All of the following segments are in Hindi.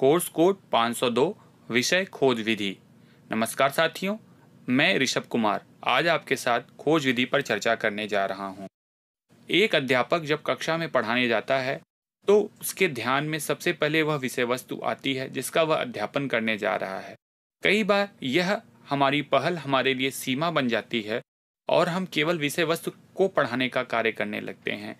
कोर्स कोड 502 विषय खोज विधि नमस्कार साथियों मैं ऋषभ कुमार आज आपके साथ खोज विधि पर चर्चा करने जा रहा हूँ एक अध्यापक जब कक्षा में पढ़ाने जाता है तो उसके ध्यान में सबसे पहले वह विषय वस्तु आती है जिसका वह अध्यापन करने जा रहा है कई बार यह हमारी पहल हमारे लिए सीमा बन जाती है और हम केवल विषय वस्तु को पढ़ाने का कार्य करने लगते हैं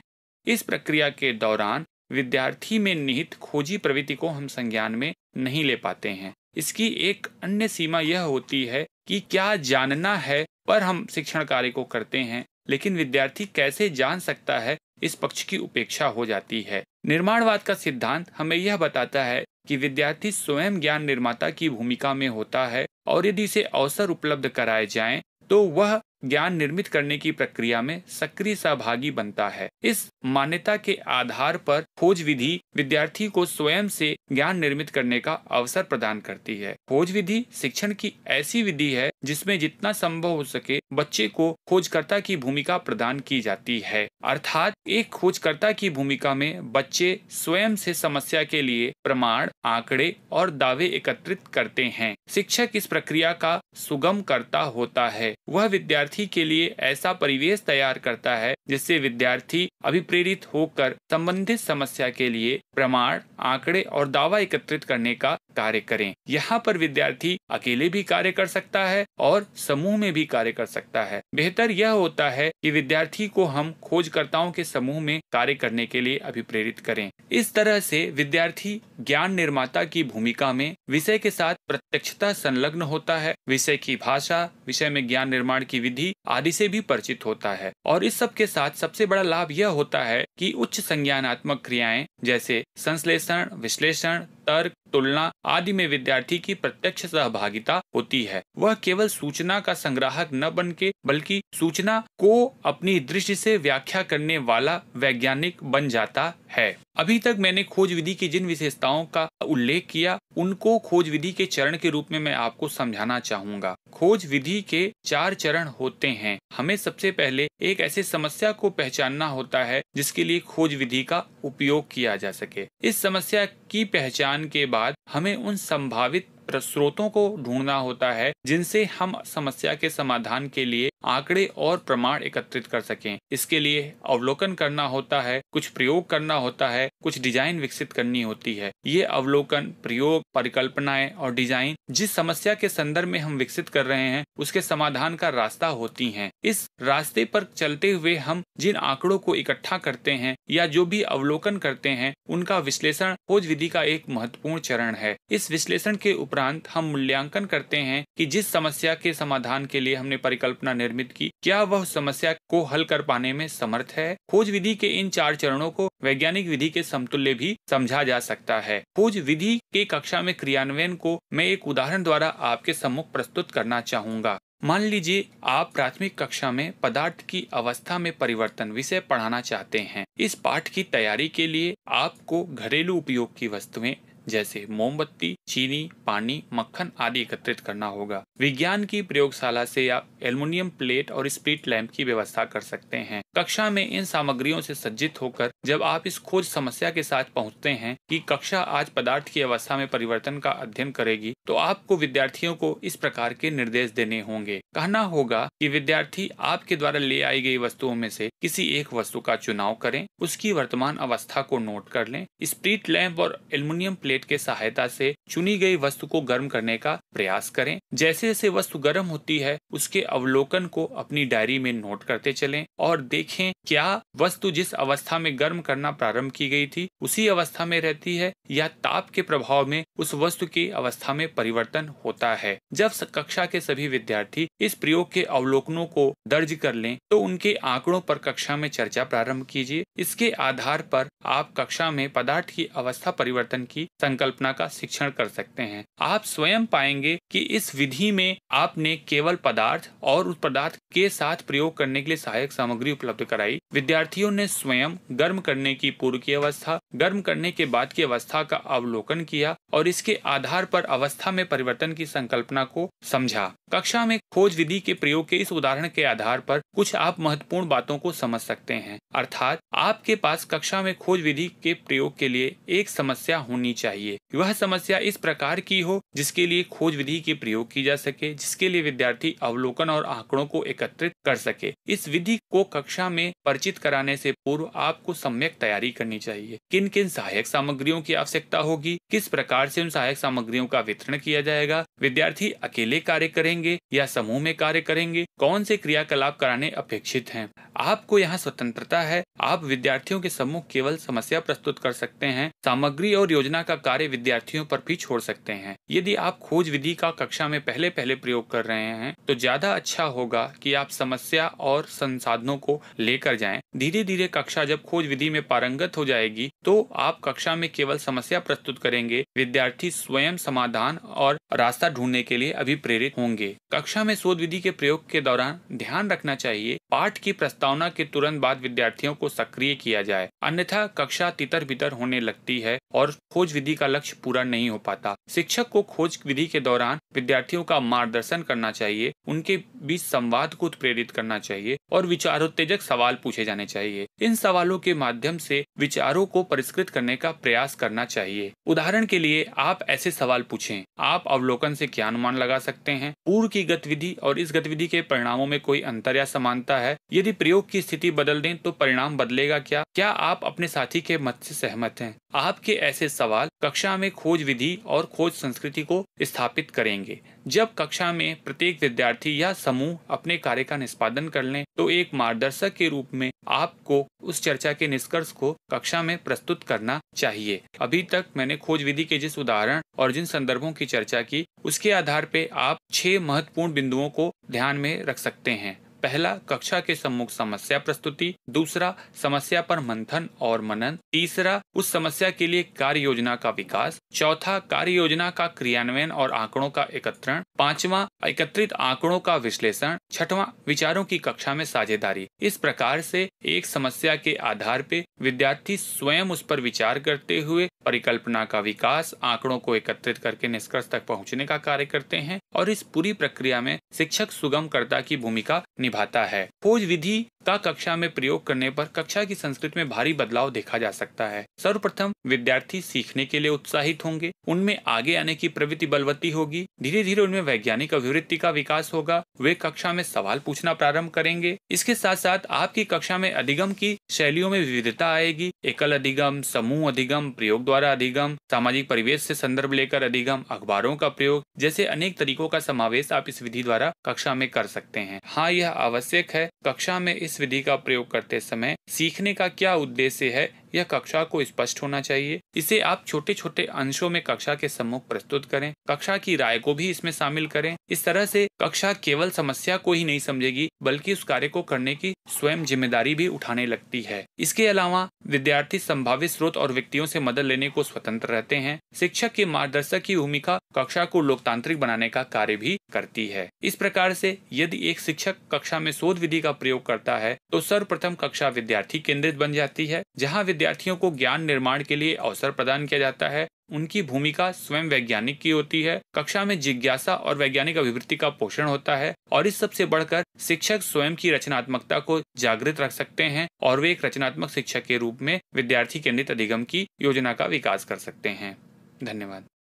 इस प्रक्रिया के दौरान विद्यार्थी में निहित खोजी प्रवृत्ति को हम संज्ञान में नहीं ले पाते हैं इसकी एक अन्य सीमा यह होती है कि क्या जानना है पर हम शिक्षण कार्य को करते हैं लेकिन विद्यार्थी कैसे जान सकता है इस पक्ष की उपेक्षा हो जाती है निर्माणवाद का सिद्धांत हमें यह बताता है कि विद्यार्थी स्वयं ज्ञान निर्माता की भूमिका में होता है और यदि इसे अवसर उपलब्ध कराए जाएं तो वह ज्ञान निर्मित करने की प्रक्रिया में सक्रिय सहभागी बनता है इस मान्यता के आधार पर खोज विधि विद्यार्थी को स्वयं से ज्ञान निर्मित करने का अवसर प्रदान करती है खोज विधि शिक्षण की ऐसी विधि है जिसमें जितना संभव हो सके बच्चे को खोजकर्ता की भूमिका प्रदान की जाती है अर्थात एक खोजकर्ता की भूमिका में बच्चे स्वयं से समस्या के लिए प्रमाण आंकड़े और दावे एकत्रित करते हैं शिक्षक इस प्रक्रिया का सुगम करता होता है वह विद्यार्थी के लिए ऐसा परिवेश तैयार करता है जिससे विद्यार्थी अभिप्रेरित होकर संबंधित समस्या के लिए प्रमाण आंकड़े और दावा एकत्रित करने का कार्य करें यहाँ पर विद्यार्थी अकेले भी कार्य कर सकता है और समूह में भी कार्य कर सकता है बेहतर यह होता है कि विद्यार्थी को हम खोजकर्ताओं के समूह में कार्य करने के लिए अभिप्रेरित करें इस तरह से विद्यार्थी ज्ञान निर्माता की भूमिका में विषय के साथ प्रत्यक्षता संलग्न होता है विषय की भाषा विषय में ज्ञान निर्माण की विधि आदि से भी परिचित होता है और इस सब के साथ साथ सबसे बड़ा लाभ यह होता है कि उच्च संज्ञानात्मक क्रियाएं जैसे संश्लेषण विश्लेषण तर्क तुलना आदि में विद्यार्थी की प्रत्यक्ष सहभागिता होती है वह केवल सूचना का संग्राहक न बनके बल्कि सूचना को अपनी दृष्टि से व्याख्या करने वाला वैज्ञानिक बन जाता है अभी तक मैंने खोज विधि की जिन विशेषताओं का उल्लेख किया उनको खोज विधि के चरण के रूप में मैं आपको समझाना चाहूंगा खोज विधि के चार चरण होते हैं हमें सबसे पहले एक ऐसे समस्या को पहचानना होता है जिसके लिए खोज विधि का उपयोग किया जा सके इस समस्या की पहचान के बाद हमें उन संभावित स्रोतों को ढूंढना होता है जिनसे हम समस्या के समाधान के लिए आंकड़े और प्रमाण एकत्रित कर सकें इसके लिए अवलोकन करना होता है कुछ प्रयोग करना होता है कुछ डिजाइन विकसित करनी होती है ये अवलोकन प्रयोग परिकल्पनाएं और डिजाइन जिस समस्या के संदर्भ में हम विकसित कर रहे हैं उसके समाधान का रास्ता होती हैं इस रास्ते पर चलते हुए हम जिन आंकड़ों को इकट्ठा करते हैं या जो भी अवलोकन करते हैं उनका विश्लेषण खोज विधि का एक महत्वपूर्ण चरण है इस विश्लेषण के ऊपर उपरांत हम मूल्यांकन करते हैं कि जिस समस्या के समाधान के लिए हमने परिकल्पना निर्मित की क्या वह समस्या को हल कर पाने में समर्थ है खोज विधि के इन चार चरणों को वैज्ञानिक विधि के समतुल्य भी समझा जा सकता है खोज विधि के कक्षा में क्रियान्वयन को मैं एक उदाहरण द्वारा आपके सम्मुख प्रस्तुत करना चाहूँगा मान लीजिए आप प्राथमिक कक्षा में पदार्थ की अवस्था में परिवर्तन विषय पढ़ाना चाहते हैं इस पाठ की तैयारी के लिए आपको घरेलू उपयोग की वस्तुएं जैसे मोमबत्ती चीनी पानी मक्खन आदि एकत्रित करना होगा विज्ञान की प्रयोगशाला से या एल्युमिनियम प्लेट और स्प्रीट लैंप की व्यवस्था कर सकते हैं कक्षा में इन सामग्रियों से सज्जित होकर जब आप इस खोज समस्या के साथ पहुंचते हैं कि कक्षा आज पदार्थ की अवस्था में परिवर्तन का अध्ययन करेगी तो आपको विद्यार्थियों को इस प्रकार के निर्देश देने होंगे कहना होगा कि विद्यार्थी आपके द्वारा ले आई गई वस्तुओं में से किसी एक वस्तु का चुनाव करें उसकी वर्तमान अवस्था को नोट कर लें स्प्रीट लैंप और एल्युमिनियम प्लेट के सहायता से चुनी गई वस्तु को गर्म करने का प्रयास करें जैसे जैसे वस्तु गर्म होती है उसके अवलोकन को अपनी डायरी में नोट करते चलें और देखें क्या वस्तु जिस अवस्था में गर्म करना प्रारंभ की गई थी उसी अवस्था में रहती है या ताप के प्रभाव में उस वस्तु की अवस्था में परिवर्तन होता है जब कक्षा के सभी विद्यार्थी इस प्रयोग के अवलोकनों को दर्ज कर लें तो उनके आंकड़ों पर कक्षा में चर्चा प्रारंभ कीजिए इसके आधार पर आप कक्षा में पदार्थ की अवस्था परिवर्तन की संकल्पना का शिक्षण कर सकते हैं आप स्वयं पाएंगे कि इस विधि में आपने केवल पदार्थ और उस पदार्थ के साथ प्रयोग करने के लिए सहायक सामग्री उपलब्ध कराई विद्यार्थियों ने स्वयं गर्म करने की पूर्व की अवस्था गर्म करने के बाद की अवस्था का अवलोकन किया और इसके आधार पर अवस्था में परिवर्तन की संकल्पना को समझा कक्षा में खोज विधि के प्रयोग के इस उदाहरण के आधार पर कुछ आप महत्वपूर्ण बातों को समझ सकते हैं अर्थात आपके पास कक्षा में खोज विधि के प्रयोग के लिए एक समस्या होनी चाहिए वह समस्या इस प्रकार की हो जिसके लिए खोज विधि के प्रयोग की जा सके जिसके लिए विद्यार्थी अवलोकन विज्ञान और आंकड़ों को एकत्रित कर सके इस विधि को कक्षा में परिचित कराने से पूर्व आपको सम्यक तैयारी करनी चाहिए किन किन सहायक सामग्रियों की आवश्यकता होगी किस प्रकार से उन सहायक सामग्रियों का वितरण किया जाएगा विद्यार्थी अकेले कार्य करेंगे या समूह में कार्य करेंगे कौन से क्रियाकलाप कराने अपेक्षित हैं आपको यहाँ स्वतंत्रता है आप विद्यार्थियों के समूह केवल समस्या प्रस्तुत कर सकते हैं सामग्री और योजना का कार्य विद्यार्थियों पर भी छोड़ सकते हैं यदि आप खोज विधि का कक्षा में पहले पहले प्रयोग कर रहे हैं तो ज्यादा अच्छा होगा कि आप समस्या और संसाधनों को लेकर जाएं। धीरे धीरे कक्षा जब खोज विधि में पारंगत हो जाएगी तो आप कक्षा में केवल समस्या प्रस्तुत करेंगे विद्यार्थी स्वयं समाधान और रास्ता ढूंढने के लिए अभी प्रेरित होंगे कक्षा में शोध विधि के प्रयोग के दौरान ध्यान रखना चाहिए पाठ की प्रस्तावना के तुरंत बाद विद्यार्थियों को सक्रिय किया जाए अन्यथा कक्षा तितर बितर होने लगती है और खोज विधि का लक्ष्य पूरा नहीं हो पाता शिक्षक को खोज विधि के दौरान विद्यार्थियों का मार्गदर्शन करना चाहिए उनके बीच संवाद को उत्प्रेरित करना चाहिए और विचारोत्तेजक सवाल पूछे जाने चाहिए इन सवालों के माध्यम से विचारों को परिष्कृत करने का प्रयास करना चाहिए उदाहरण के लिए आप ऐसे सवाल पूछें आप अवलोकन से क्या अनुमान लगा सकते हैं पूर्व की गतिविधि और इस गतिविधि के परिणामों में कोई अंतर या समानता है यदि प्रयोग की स्थिति बदल दें तो परिणाम बदलेगा क्या क्या आप अपने साथी के मत से सहमत हैं आपके ऐसे सवाल कक्षा में खोज विधि और खोज संस्कृति को स्थापित करेंगे जब कक्षा में प्रत्येक विद्यार्थी या समूह अपने कार्य का निष्पादन कर लें तो एक मार्गदर्शक के रूप में आपको उस चर्चा के निष्कर्ष को कक्षा में प्रस्तुत करना चाहिए अभी तक मैंने खोज विधि के जिस उदाहरण और जिन संदर्भों की चर्चा की उसके आधार पे आप छह महत्वपूर्ण बिंदुओं को ध्यान में रख सकते हैं पहला कक्षा के सम्मुख समस्या प्रस्तुति दूसरा समस्या पर मंथन और मनन तीसरा उस समस्या के लिए कार्य योजना का विकास चौथा कार्य योजना का क्रियान्वयन और आंकड़ों का एकत्रण पांचवा एकत्रित आंकड़ों का विश्लेषण छठवां विचारों की कक्षा में साझेदारी इस प्रकार से एक समस्या के आधार पे विद्यार्थी स्वयं उस पर विचार करते हुए परिकल्पना का विकास आंकड़ों को एकत्रित करके निष्कर्ष तक पहुँचने का कार्य करते हैं और इस पूरी प्रक्रिया में शिक्षक सुगम की भूमिका निभाता है खोज विधि का कक्षा में प्रयोग करने पर कक्षा की संस्कृति में भारी बदलाव देखा जा सकता है सर्वप्रथम विद्यार्थी सीखने के लिए उत्साहित होंगे उनमें आगे आने की प्रवृत्ति बलवती होगी धीरे धीरे उनमें वैज्ञानिक अभिवृत्ति का विकास होगा वे कक्षा में सवाल पूछना प्रारंभ करेंगे इसके साथ साथ आपकी कक्षा में अधिगम की शैलियों में विविधता आएगी एकल अधिगम समूह अधिगम प्रयोग द्वारा अधिगम सामाजिक परिवेश से संदर्भ लेकर अधिगम अखबारों का प्रयोग जैसे अनेक तरीकों का समावेश आप इस विधि द्वारा कक्षा में कर सकते हैं हाँ यह आवश्यक है कक्षा में इस विधि का प्रयोग करते समय सीखने का क्या उद्देश्य है यह कक्षा को स्पष्ट होना चाहिए इसे आप छोटे छोटे अंशों में कक्षा के सम्मुख प्रस्तुत करें कक्षा की राय को भी इसमें शामिल करें इस तरह से कक्षा केवल समस्या को ही नहीं समझेगी बल्कि उस कार्य को करने की स्वयं जिम्मेदारी भी उठाने लगती है इसके अलावा विद्यार्थी संभावित स्रोत और व्यक्तियों से मदद लेने को स्वतंत्र रहते हैं शिक्षक के मार्गदर्शक की भूमिका कक्षा को लोकतांत्रिक बनाने का कार्य भी करती है इस प्रकार से यदि एक शिक्षक कक्षा में शोध विधि का प्रयोग करता है तो सर्वप्रथम कक्षा विद्यार्थी केंद्रित बन जाती है जहाँ विद्यार्थियों को ज्ञान निर्माण के लिए अवसर प्रदान किया जाता है उनकी भूमिका स्वयं वैज्ञानिक की होती है कक्षा में जिज्ञासा और वैज्ञानिक अभिवृत्ति का पोषण होता है और इस सबसे बढ़कर शिक्षक स्वयं की रचनात्मकता को जागृत रख सकते हैं और वे एक रचनात्मक शिक्षक के रूप में विद्यार्थी केंद्रित अधिगम की योजना का विकास कर सकते हैं धन्यवाद